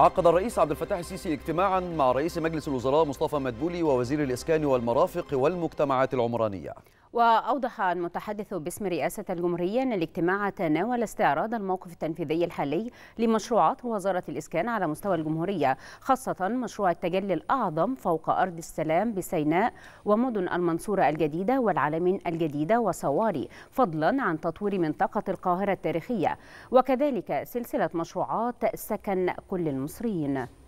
عقد الرئيس عبد الفتاح السيسي اجتماعا مع رئيس مجلس الوزراء مصطفى مدبولي ووزير الإسكان والمرافق والمجتمعات العمرانية وأوضح المتحدث باسم رئاسة الجمهورية أن الاجتماع تناول استعراض الموقف التنفيذي الحالي لمشروعات وزارة الإسكان على مستوى الجمهورية خاصة مشروع التجلي الأعظم فوق أرض السلام بسيناء ومدن المنصورة الجديدة والعالمين الجديدة وصواري فضلا عن تطوير منطقة القاهرة التاريخية وكذلك سلسلة مشروعات سكن كل المصريين